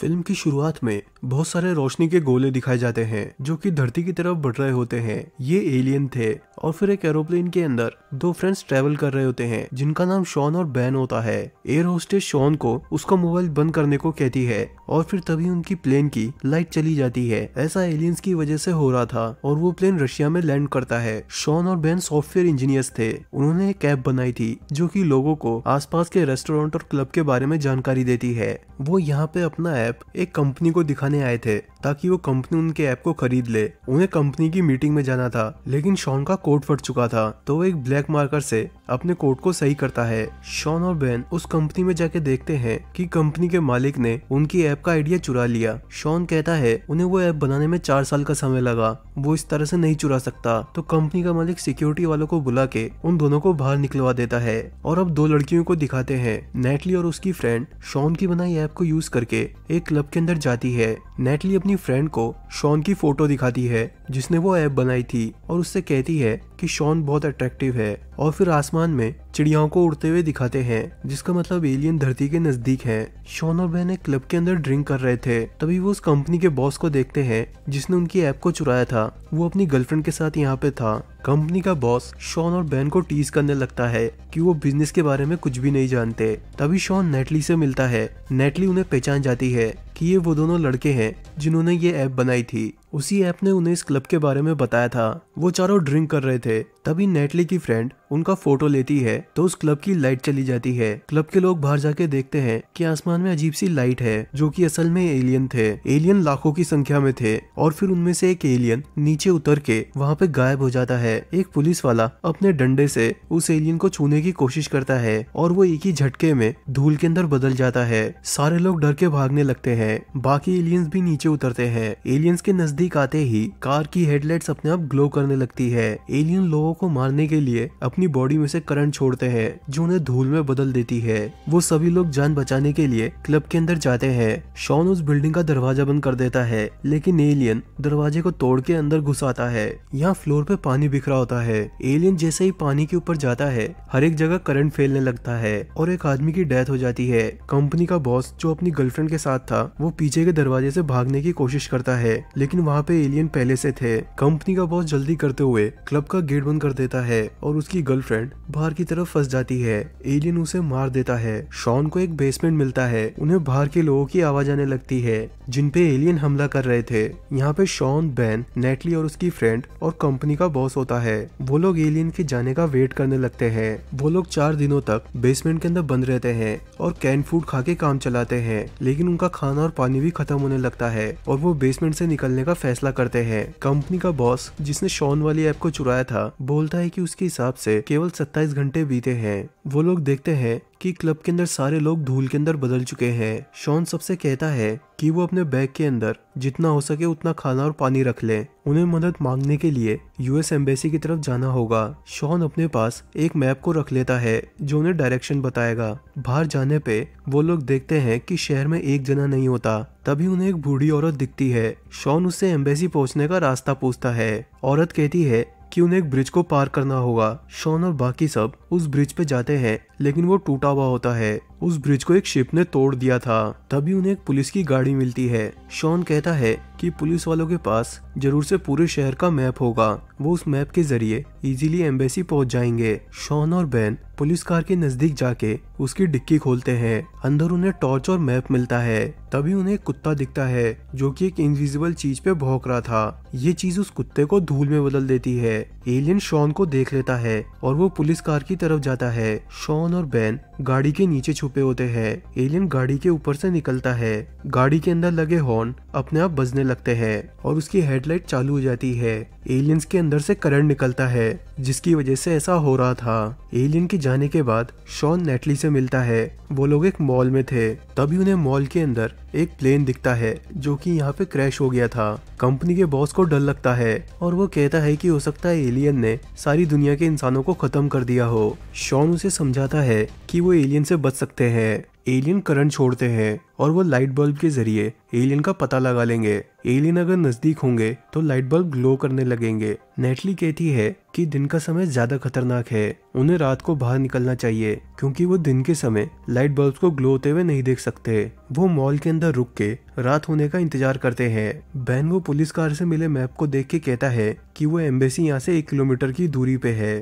Film की शुरुआत में बहुत सारे रोशनी के गोले दिखाए जाते हैं जो कि धरती की तरफ बढ़ रहे होते हैं ये एलियन थे और फिर एक एरोप्लेन के अंदर दो फ्रेंड्स ट्रेवल कर रहे होते हैं जिनका नाम शॉन और बैन होता है एयर होस्टेस शॉन को उसका मोबाइल बंद करने को कहती है और फिर तभी उनकी प्लेन की लाइट चली जाती है ऐसा एलियंस की वजह से हो रहा था और वो प्लेन रशिया में लैंड करता है शॉन और बैन सॉफ्टवेयर इंजीनियर्स थे उन्होंने एक ऐप बनाई थी जो की लोगो को आस के रेस्टोरेंट और क्लब के बारे में जानकारी देती है वो यहाँ पे अपना ऐप ऐप एक कंपनी को दिखाने आए थे ताकि वो कंपनी उनके ऐप को खरीद ले उन्हें कंपनी की मीटिंग में जाना था लेकिन शॉन का कोट फट चुका था तो वो एक ब्लैक मार्कर से अपने कोट को सही करता है शॉन और बेन उस कंपनी में जाके देखते हैं कि कंपनी के मालिक ने उनकी ऐप का आइडिया चुरा लिया शॉन कहता है उन्हें वो ऐप बनाने में चार साल का समय लगा वो इस तरह से नहीं चुरा सकता तो कंपनी का मालिक सिक्योरिटी वालों को बुला के उन दोनों को बाहर निकलवा देता है और अब दो लड़कियों को दिखाते हैं नेटली और उसकी फ्रेंड शॉन की बनाई ऐप को यूज करके एक क्लब के अंदर जाती है नेटली अपनी फ्रेंड को शॉन की फोटो दिखाती है जिसने वो ऐप बनाई थी और उससे कहती है कि शॉन बहुत अट्रैक्टिव है और फिर आसमान में चिड़ियाओं को उड़ते हुए दिखाते हैं जिसका मतलब एलियन धरती के नजदीक है शॉन और एक क्लब के अंदर ड्रिंक कर रहे थे तभी वो उस कंपनी के बॉस को देखते हैं जिसने उनकी ऐप को चुराया था वो अपनी गर्लफ्रेंड के साथ यहाँ पे था कंपनी का बॉस शॉन और बहन को टीज करने लगता है कि वो बिजनेस के बारे में कुछ भी नहीं जानते तभी शॉन नेटली से मिलता है नेटली उन्हें पहचान जाती है कि ये वो दोनों लड़के हैं जिन्होंने ये ऐप बनाई थी उसी ऐप ने उन्हें इस क्लब के बारे में बताया था वो चारों ड्रिंक कर रहे थे तभी नेटली की फ्रेंड उनका फोटो लेती है तो उस क्लब की लाइट चली जाती है क्लब के लोग बाहर जाके देखते हैं कि आसमान में अजीब सी लाइट है जो कि असल में एलियन थे एलियन लाखों की संख्या में थे और फिर उनमें से एक एलियन नीचे उतर के वहाँ पे गायब हो जाता है एक पुलिस वाला अपने डंडे से उस एलियन को छूने की कोशिश करता है और वो एक ही झटके में धूल के अंदर बदल जाता है सारे लोग डर के भागने लगते हैं बाकी एलियंस भी नीचे उतरते हैं एलियंस के नजदीक आते ही कार की हेडलाइट्स अपने आप ग्लो करने लगती है एलियन लोगों को मारने के लिए अपने अपनी बॉडी में से करंट छोड़ते हैं जो उन्हें धूल में बदल देती है वो सभी लोग जान बचाने के लिए क्लब के अंदर जाते हैं शॉन उस बिल्डिंग का दरवाजा बंद कर देता है लेकिन एलियन दरवाजे को तोड़ के अंदर घुस आता है यहाँ फ्लोर पे पानी बिखरा होता है एलियन जैसे ही पानी के ऊपर जाता है हर एक जगह करंट फैलने लगता है और एक आदमी की डेथ हो जाती है कंपनी का बॉस जो अपनी गर्लफ्रेंड के साथ था वो पीछे के दरवाजे से भागने की कोशिश करता है लेकिन वहाँ पे एलियन पहले से थे कंपनी का बॉस जल्दी करते हुए क्लब का गेट बंद कर देता है और उसकी गर्लफ्रेंड बाहर की तरफ फंस जाती है एलियन उसे मार देता है शॉन को एक बेसमेंट मिलता है उन्हें बाहर के लोगों की आवाज आने लगती है जिनपे एलियन हमला कर रहे थे यहाँ पे शॉन बैन नेटली और उसकी फ्रेंड और कंपनी का बॉस होता है वो लोग एलियन के जाने का वेट करने लगते है वो लोग चार दिनों तक बेसमेंट के अंदर बंद रहते हैं और कैन फूड खा के काम चलाते हैं लेकिन उनका खाना और पानी भी खत्म होने लगता है और वो बेसमेंट से निकलने का फैसला करते हैं कंपनी का बॉस जिसने शॉन वाली ऐप को चुराया था बोलता है कि उसके हिसाब से केवल 27 घंटे बीते हैं वो लोग देखते हैं कि क्लब के अंदर सारे लोग धूल के अंदर बदल चुके हैं शॉन सबसे कहता है कि वो अपने बैग के अंदर जितना हो सके उतना खाना और पानी रख ले उन्हें मदद मांगने के लिए यूएस एम्बेसी की तरफ जाना होगा शॉन अपने पास एक मैप को रख लेता है जो उन्हें डायरेक्शन बताएगा बाहर जाने पे वो लोग देखते हैं कि शहर में एक जना नहीं होता तभी उन्हें एक बूढ़ी औरत दिखती है शॉन उससे एम्बेसी पहुंचने का रास्ता पूछता है औरत कहती है कि उन्हें एक ब्रिज को पार करना होगा शॉन और बाकी सब उस ब्रिज पे जाते हैं लेकिन वो टूटा हुआ होता है उस ब्रिज को एक शिप ने तोड़ दिया था तभी उन्हें एक पुलिस की गाड़ी मिलती है शॉन कहता है कि पुलिस वालों के पास जरूर से पूरे शहर का मैप होगा वो उस मैप के जरिए इजीली एम्बेसी पहुंच जाएंगे शॉन और बेन पुलिस कार के नजदीक जाके उसकी डिक्की खोलते हैं अंदर उन्हें टॉर्च और मैप मिलता है तभी उन्हें कुत्ता दिखता है जो कि एक इनविजिबल चीज पे भौंक रहा था ये चीज उस कुत्ते को धूल में बदल देती है एलियन शॉन को देख लेता है और वो पुलिस कार की तरफ जाता है शॉन और बैन गाड़ी के नीचे छुपे होते हैं एलियन गाड़ी के ऊपर से निकलता है गाड़ी के अंदर लगे हॉर्न अपने आप बजने लगते हैं और उसकी हेडलाइट चालू हो जाती है एलियंस के अंदर से करंट निकलता है जिसकी वजह से ऐसा हो रहा था एलियन के जाने के बाद शॉन नेटली से मिलता है वो लोग एक मॉल में थे तभी उन्हें मॉल के अंदर एक प्लेन दिखता है जो कि यहाँ पे क्रैश हो गया था कंपनी के बॉस को डर लगता है और वो कहता है कि हो सकता है एलियन ने सारी दुनिया के इंसानों को खत्म कर दिया हो शॉन उसे समझाता है कि वो एलियन से बच सकते हैं एलियन करंट छोड़ते हैं और वो लाइट बल्ब के जरिए एलियन का पता लगा लेंगे एलियन अगर नजदीक होंगे तो लाइट बल्ब ग्लो करने लगेंगे नेटली कहती है कि दिन का समय ज्यादा खतरनाक है उन्हें रात को बाहर निकलना चाहिए क्योंकि वो दिन के समय लाइट बल्ब को ग्लो होते हुए नहीं देख सकते वो मॉल के अंदर रुक के रात होने का इंतजार करते हैं बैन वो पुलिस कार से मिले मैप को देख के कहता है कि वो एम्बेसी यहाँ से एक किलोमीटर की दूरी पे है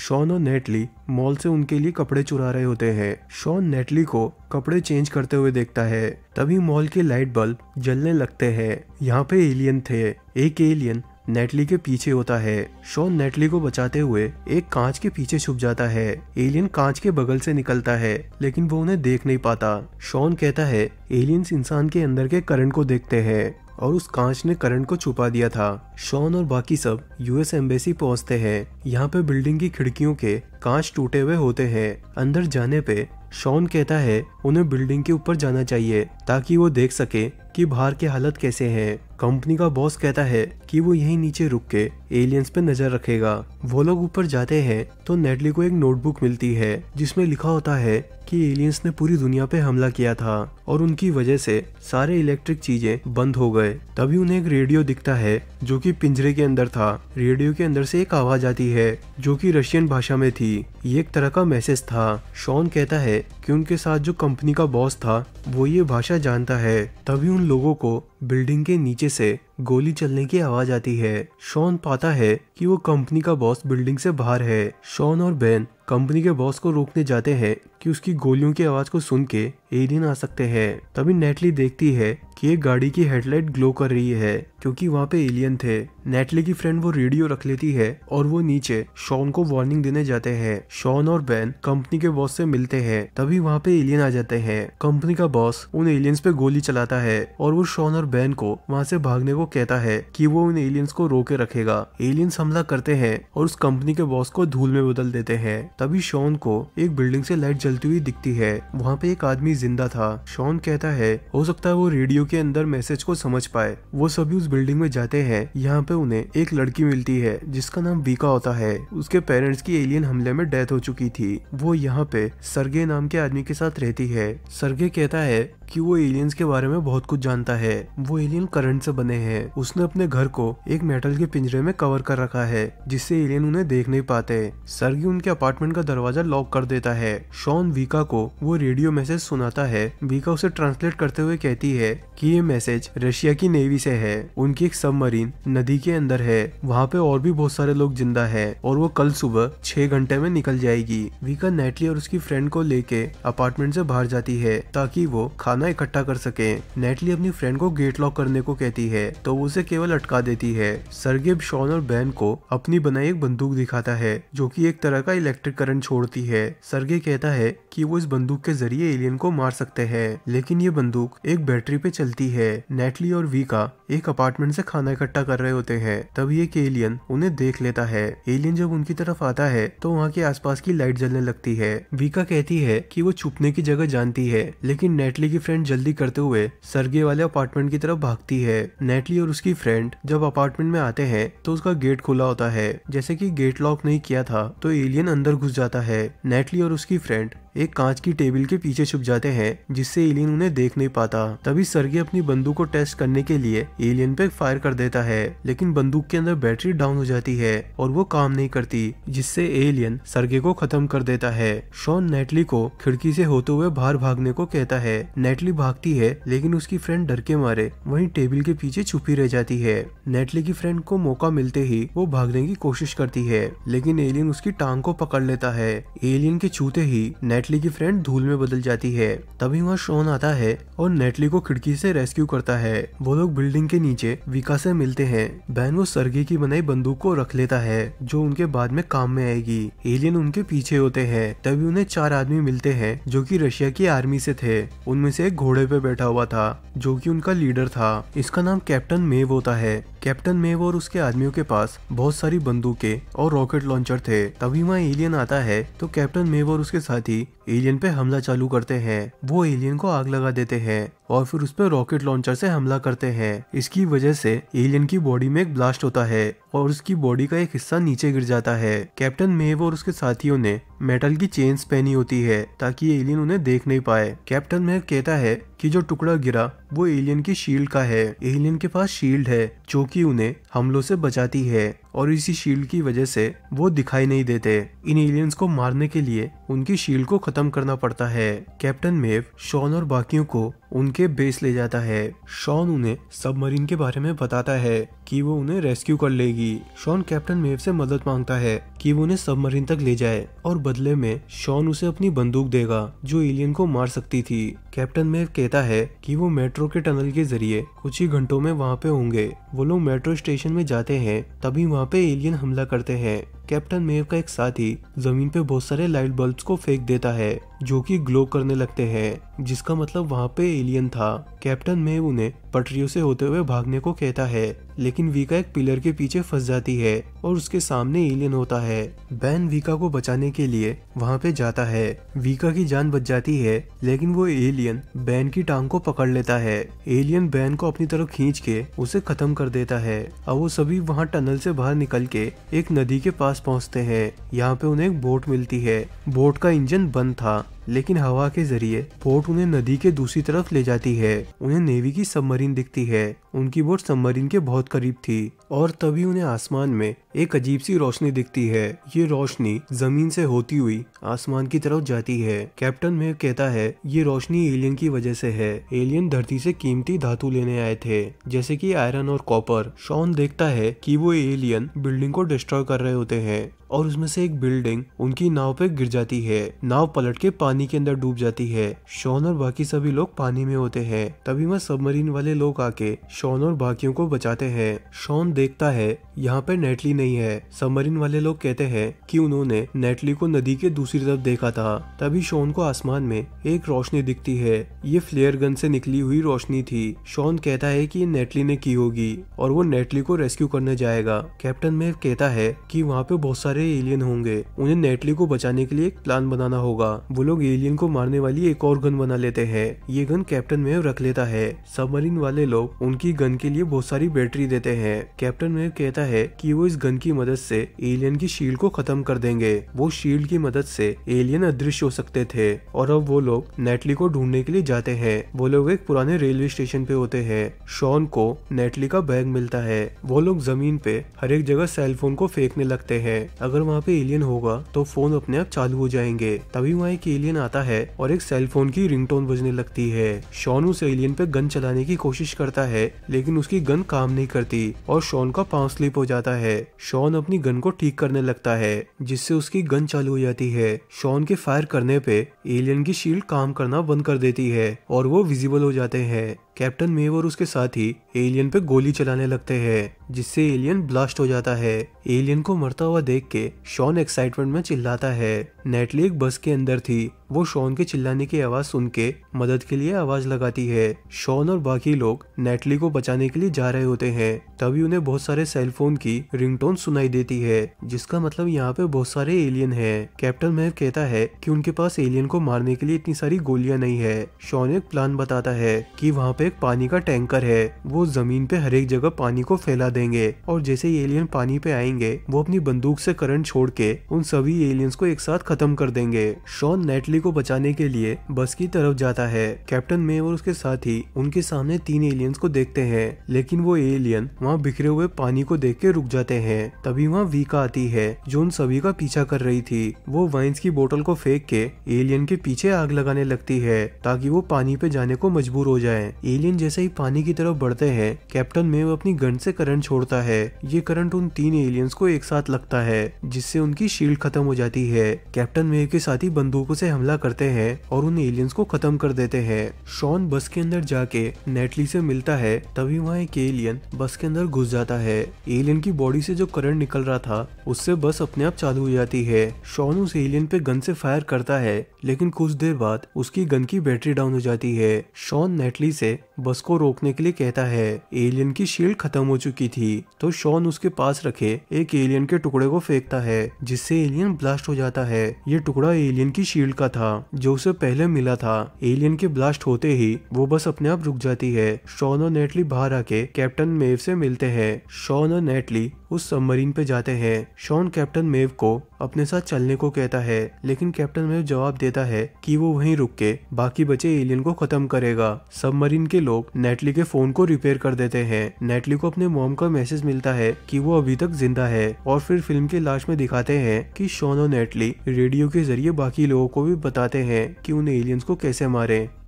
शॉन और नेटली मॉल से उनके लिए कपड़े चुरा रहे होते हैं शॉन नेटली को कपड़े चेंज करते हुए देखता है तभी मॉल के लाइट बल्ब जलने लगते हैं यहाँ पे एलियन थे एक एलियन नेटली के पीछे होता है शॉन नेटली को बचाते हुए एक कांच के पीछे छुप जाता है एलियन कांच के बगल से निकलता है लेकिन वो उन्हें देख नहीं पाता शॉन कहता है एलियंस इंसान के अंदर के करंट को देखते हैं और उस कांच ने करंट को छुपा दिया था शॉन और बाकी सब यूएस एम्बेसी पहुंचते हैं यहाँ पे बिल्डिंग की खिड़कियों के कांच टूटे हुए होते हैं अंदर जाने पे शॉन कहता है उन्हें बिल्डिंग के ऊपर जाना चाहिए ताकि वो देख सके कि बाहर के हालत कैसे हैं। कंपनी का बॉस कहता है कि वो यहीं नीचे रुक के एलियंस पे नजर रखेगा वो लोग ऊपर जाते हैं तो नेटली को एक नोटबुक मिलती है जिसमें लिखा होता है कि एलियंस ने पूरी दुनिया पे हमला किया था और उनकी वजह से सारे इलेक्ट्रिक चीजें बंद हो गए तभी उन्हें एक रेडियो दिखता है जो कि पिंजरे के अंदर था रेडियो के अंदर से एक आवाज आती है जो कि रशियन भाषा में थी ये एक तरह का मैसेज था शॉन कहता है कि उनके साथ जो कंपनी का बॉस था वो ये भाषा जानता है तभी उन लोगों को बिल्डिंग के नीचे से गोली चलने की आवाज आती है शॉन पाता है कि वो कंपनी का बॉस बिल्डिंग से बाहर है शॉन और बेन कंपनी के बॉस को रोकने जाते हैं कि उसकी गोलियों की आवाज को सुन के एलियन आ सकते हैं तभी नेटली देखती है कि एक गाड़ी की हेडलाइट ग्लो कर रही है क्योंकि वहाँ पे एलियन थे नेटली की फ्रेंड वो रेडियो रख लेती है और वो नीचे शॉन को वार्निंग देने जाते हैं शॉन और बैन कंपनी के बॉस से मिलते हैं तभी वहाँ पे एलियन आ जाते हैं कंपनी का बॉस उन एलियंस पे गोली चलाता है और वो शॉन और बैन को वहाँ से भागने को कहता है की वो उन एलियंस को रोके रखेगा एलियंस हमला करते हैं और उस कंपनी के बॉस को धूल में बदल देते हैं तभी शॉन को एक बिल्डिंग से लाइट जलती हुई दिखती है वहाँ पे एक आदमी जिंदा था शॉन कहता है हो सकता है वो रेडियो के अंदर मैसेज को समझ पाए वो सभी उस बिल्डिंग में जाते हैं यहाँ पे उन्हें एक लड़की मिलती है जिसका नाम वीका होता है उसके पेरेंट्स की एलियन हमले में डेथ हो चुकी थी वो यहाँ पे सरगे नाम के आदमी के साथ रहती है सरगे कहता है कि वो एलियंस के बारे में बहुत कुछ जानता है वो एलियन करंट से बने हैं उसने अपने घर को एक मेटल के पिंजरे में कवर कर रखा है जिससे एलियन उन्हें देख नहीं पाते सर्गी उनके अपार्टमेंट का दरवाजा लॉक कर देता है शॉन वीका को वो रेडियो मैसेज सुनाता है वीका उसे ट्रांसलेट करते हुए कहती है की ये मैसेज रशिया की नेवी से है उनकी एक सबमरीन नदी के अंदर है वहाँ पे और भी बहुत सारे लोग जिंदा है और वो कल सुबह छह घंटे में निकल जाएगी वीका नेटली और उसकी फ्रेंड को लेके अपार्टमेंट से बाहर जाती है ताकि वो खाना खाना इकट्ठा कर सके नेटली अपनी फ्रेंड को गेट लॉक करने को कहती है तो उसे केवल अटका देती है सरगेब शॉन और बैन को अपनी बनाई एक बंदूक दिखाता है जो की एक तरह का इलेक्ट्रिक करंट छोड़ती है सरगे कहता है की वो इस बंदूक के जरिए एलियन को मार सकते हैं लेकिन ये बंदूक एक बैटरी पे चलती है नेटली और वीका एक अपार्टमेंट से खाना इकट्ठा कर रहे होते हैं तब एक एलियन उन्हें देख लेता है एलियन जब उनकी तरफ आता है तो वहाँ के आसपास की लाइट जलने लगती है वीका कहती है कि वो छुपने की जगह जानती है लेकिन नेटली की फ्रेंड फ्रेंड जल्दी करते हुए सरगे वाले अपार्टमेंट की तरफ भागती है नेटली और उसकी फ्रेंड जब अपार्टमेंट में आते हैं तो उसका गेट खुला होता है जैसे की गेट लॉक नहीं किया था तो एलियन अंदर घुस जाता है नेटली और उसकी फ्रेंड एक कांच की टेबल के पीछे छुप जाते हैं जिससे एलियन उन्हें देख नहीं पाता तभी सरगी अपनी बंदूक को टेस्ट करने के लिए एलियन पे फायर कर देता है लेकिन बंदूक के अंदर बैटरी डाउन हो जाती है और वो काम नहीं करती जिससे एलियन सरगे को खत्म कर देता है शॉन नेटली को खिड़की से होते हुए बाहर भागने को कहता है नेटली भागती है लेकिन उसकी फ्रेंड डर के मारे वहीं टेबल के पीछे छुपी रह जाती है नेटली की फ्रेंड को मौका मिलते ही वो भागने की कोशिश करती है लेकिन एलियन उसकी टांग को पकड़ लेता है एलियन के छूते ही नेट नेटली की फ्रेंड धूल में बदल जाती है तभी वहाँ शोन आता है और नेटली को खिड़की से रेस्क्यू करता है वो लोग बिल्डिंग के नीचे विका से मिलते हैं बहन वो सरगी की बनाई बंदूक को रख लेता है जो उनके बाद में काम में आएगी एलियन उनके पीछे होते हैं तभी उन्हें चार आदमी मिलते हैं जो की रशिया की आर्मी से थे उनमें से एक घोड़े पे बैठा हुआ था जो की उनका लीडर था इसका नाम कैप्टन मेव होता है कैप्टन मेव और उसके आदमियों के पास बहुत सारी बंदूकें और रॉकेट लॉन्चर थे तभी वहाँ एलियन आता है तो कैप्टन मेव और उसके साथी एलियन पे हमला चालू करते हैं वो एलियन को आग लगा देते हैं और फिर उस पर रॉकेट लॉन्चर से हमला करते हैं इसकी वजह से एलियन की बॉडी में एक ब्लास्ट होता है और उसकी बॉडी का एक हिस्सा नीचे गिर जाता है कैप्टन मेव और उसके साथियों ने मेटल की चेन्स पहनी होती है ताकि एलियन उन्हें देख नहीं पाए कैप्टन मेव कहता है कि जो टुकड़ा गिरा वो एलियन की शील्ड का है एलियन के पास शील्ड है जो कि उन्हें हमलों से बचाती है और इसी शील्ड की वजह से वो दिखाई नहीं देते इन एलियंस को मारने के लिए उनकी शील्ड को खत्म करना पड़ता है कैप्टन मेव शॉन और बाकियों को उनके बेस ले जाता है शॉन उन्हें सबमरीन के बारे में बताता है कि वो उन्हें रेस्क्यू कर लेगी शॉन कैप्टन मेव से मदद मांगता है कि वो उन्हें सबमरीन तक ले जाए और बदले में शॉन उसे अपनी बंदूक देगा जो एलियन को मार सकती थी कैप्टन मेव कहता है कि वो मेट्रो के टनल के जरिए कुछ ही घंटों में वहाँ पे होंगे वो लोग मेट्रो स्टेशन में जाते हैं तभी वहाँ पे एलियन हमला करते हैं कैप्टन मेव का एक साथी जमीन पे बहुत सारे लाइट बल्ब्स को फेंक देता है जो कि ग्लो करने लगते हैं जिसका मतलब वहाँ पे एलियन था कैप्टन मेव उन्हें पटरियों से होते हुए भागने को कहता है लेकिन वीका एक पिलर के पीछे फंस जाती है और उसके सामने एलियन होता है बैन वीका को बचाने के लिए वहाँ पे जाता है वीका की जान बच जाती है लेकिन वो एलियन बैन की टांग को पकड़ लेता है एलियन बैन को अपनी तरफ खींच के उसे खत्म कर देता है और वो सभी वहाँ टनल से बाहर निकल के एक नदी के पास पहुँचते है यहाँ पे उन्हें एक बोट मिलती है बोट का इंजन बंद था लेकिन हवा के जरिए बोट उन्हें नदी के दूसरी तरफ ले जाती है उन्हें नेवी की सबमरीन दिखती है उनकी बोट सबमरीन के बहुत करीब थी और तभी उन्हें आसमान में एक अजीब सी रोशनी दिखती है ये रोशनी जमीन से होती हुई आसमान की तरफ जाती है कैप्टन मेव कहता है ये रोशनी एलियन की वजह से है एलियन धरती से कीमती धातु लेने आए थे जैसे कि आयरन और कॉपर शॉन देखता है कि वो एलियन बिल्डिंग को डिस्ट्रॉय कर रहे होते हैं और उसमें से एक बिल्डिंग उनकी नाव पे गिर जाती है नाव पलट के पानी के अंदर डूब जाती है शॉन और बाकी सभी लोग पानी में होते हैं तभी वह सबमरीन वाले लोग आके शॉन और बाकियों को बचाते हैं शॉन देखता है यहाँ पे नेटली नहीं है सबमरीन वाले लोग कहते हैं कि उन्होंने नेटली को नदी के दूसरी तरफ देखा था तभी शॉन को आसमान में एक रोशनी दिखती है ये फ्लेयर गन से निकली हुई रोशनी थी शॉन कहता है कि नेटली ने की होगी और वो नेटली को रेस्क्यू करने जाएगा कैप्टन मेव कहता है कि वहाँ पे बहुत सारे सारे एलियन होंगे उन्हें नेटली को बचाने के लिए एक प्लान बनाना होगा वो लोग एलियन को मारने वाली एक और गन बना लेते हैं ये गन कैप्टन मेव रख लेता है सबमरीन वाले लोग उनकी गन के लिए बहुत सारी बैटरी देते हैं कैप्टन मेव कहता है कि वो इस गन की मदद से एलियन की शील्ड को खत्म कर देंगे वो शील्ड की मदद से एलियन अदृश्य हो सकते थे और अब वो लोग नेटली को ढूंढने के लिए जाते हैं वो लोग एक पुराने रेलवे स्टेशन पे होते हैं शॉन को नेटली का बैग मिलता है वो लोग जमीन पे हर एक जगह सेलफोन को फेंकने लगते हैं अगर वहाँ पे एलियन होगा तो फोन अपने आप चालू हो जाएंगे तभी वहाँ एक एलियन आता है और एक सेल फोन की रिंगटोन बजने लगती है शॉन उस एलियन पे गन चलाने की कोशिश करता है लेकिन उसकी गन काम नहीं करती और शॉन का पाँव स्लिप हो जाता है शॉन अपनी गन को ठीक करने लगता है जिससे उसकी गन चालू हो जाती है शॉन के फायर करने पे एलियन की शील्ड काम करना बंद कर देती है और वो विजिबल हो जाते हैं कैप्टन मेव और उसके साथ ही एलियन पे गोली चलाने लगते हैं जिससे एलियन ब्लास्ट हो जाता है एलियन को मरता हुआ देख के शॉन एक्साइटमेंट में चिल्लाता है नेटली एक बस के अंदर थी वो शॉन के चिल्लाने की आवाज सुन के मदद के लिए आवाज लगाती है शॉन और बाकी लोग नेटली को बचाने के लिए जा रहे होते हैं तभी उन्हें बहुत सारे सेलफोन की रिंगटोन सुनाई देती है जिसका मतलब यहाँ पे बहुत सारे एलियन है कैप्टन महव कहता है कि उनके पास एलियन को मारने के लिए इतनी सारी गोलियां नहीं है शॉन एक प्लान बताता है कि वहाँ पे एक पानी का टैंकर है वो जमीन पे हर एक जगह पानी को फैला देंगे और जैसे ही एलियन पानी पे आएंगे वो अपनी बंदूक से करंट छोड़ के उन सभी एलियंस को एक साथ खत्म कर देंगे शॉन नेटली को बचाने के लिए बस की तरफ जाता है कैप्टन मे और उसके साथ ही उनके सामने तीन एलियंस को देखते हैं लेकिन वो एलियन वहाँ बिखरे हुए पानी को देख के रुक जाते हैं तभी वहाँ वीका आती है जो उन सभी का पीछा कर रही थी वो वाइन्स की बोतल को फेंक के एलियन के पीछे आग लगाने लगती है ताकि वो पानी पे जाने को मजबूर हो जाए एलियन जैसे ही पानी की तरफ बढ़ते है कैप्टन मे अपनी गन से करंट छोड़ता है ये करंट उन तीन एलियंस को एक साथ लगता है जिससे उनकी शील्ड खत्म हो जाती है कैप्टन मे के साथ ही बंदूकों से हमला हमला करते हैं और उन एलियंस को खत्म कर देते हैं शॉन बस के अंदर जाके नेटली से मिलता है तभी वहाँ एक एलियन बस के अंदर घुस जाता है एलियन की बॉडी से जो करंट निकल रहा था उससे बस अपने आप चालू हो जाती है शॉन उस एलियन पे गन से फायर करता है लेकिन कुछ देर बाद उसकी गन की बैटरी डाउन हो जाती है शॉन नेटली से बस को रोकने के लिए कहता है एलियन की शील्ड खत्म हो चुकी थी तो शॉन उसके पास रखे एक एलियन के टुकड़े को फेंकता है जिससे एलियन ब्लास्ट हो जाता है ये टुकड़ा एलियन की शील्ड का था जो उसे पहले मिला था एलियन के ब्लास्ट होते ही वो बस अपने आप रुक जाती है शॉन और नेटली बाहर आके कैप्टन मेव से मिलते हैं शॉन और नेटली उस सबमरीन पे जाते हैं शॉन कैप्टन मेव को अपने साथ चलने को कहता है लेकिन कैप्टन मेव जवाब देता है कि वो वहीं रुक के बाकी बचे एलियन को खत्म करेगा सबमरीन के लोग नेटली के फोन को रिपेयर कर देते हैं नेटली को अपने मोम का मैसेज मिलता है कि वो अभी तक जिंदा है और फिर फिल्म के लास्ट में दिखाते हैं कि शॉन और नेटली रेडियो के जरिए बाकी लोगों को भी बताते हैं कि उन एलियंस को कैसे मारे